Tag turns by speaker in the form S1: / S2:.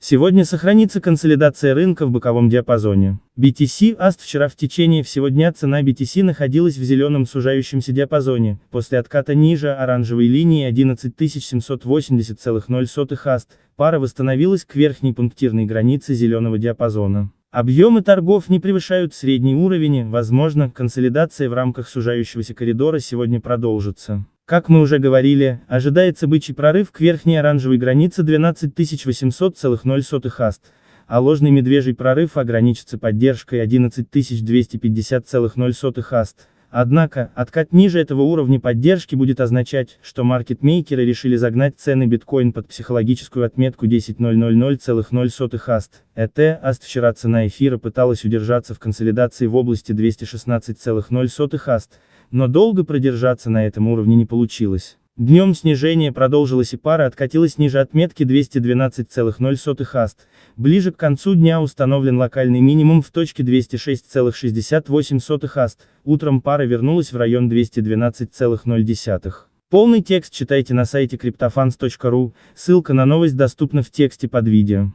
S1: Сегодня сохранится консолидация рынка в боковом диапазоне. BTC AST вчера в течение всего дня цена BTC находилась в зеленом сужающемся диапазоне, после отката ниже оранжевой линии 11780,0 AST, пара восстановилась к верхней пунктирной границе зеленого диапазона. Объемы торгов не превышают средний уровень, возможно, консолидация в рамках сужающегося коридора сегодня продолжится. Как мы уже говорили, ожидается бычий прорыв к верхней оранжевой границе 12800,0 аст, а ложный медвежий прорыв ограничится поддержкой 11250,0 аст. Однако, откат ниже этого уровня поддержки будет означать, что маркетмейкеры решили загнать цены биткоин под психологическую отметку 10.000,0 аст. ЭТ аст вчера цена эфира пыталась удержаться в консолидации в области 216,0 аст, но долго продержаться на этом уровне не получилось. Днем снижение продолжилось и пара откатилась ниже отметки 212,0 аст. Ближе к концу дня установлен локальный минимум в точке 206,68 аст. Утром пара вернулась в район 212,0. Полный текст читайте на сайте cryptofans.ru, ссылка на новость доступна в тексте под видео.